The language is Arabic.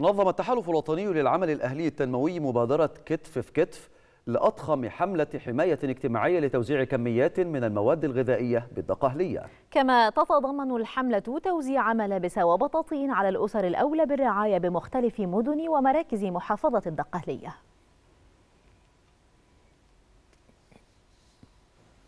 نظم التحالف الوطني للعمل الأهلي التنموي مبادرة كتف في كتف لأضخم حملة حماية اجتماعية لتوزيع كميات من المواد الغذائية بالدقهلية كما تتضمن الحملة توزيع ملابس وبطاطين على الأسر الأولى بالرعاية بمختلف مدن ومراكز محافظة الدقهلية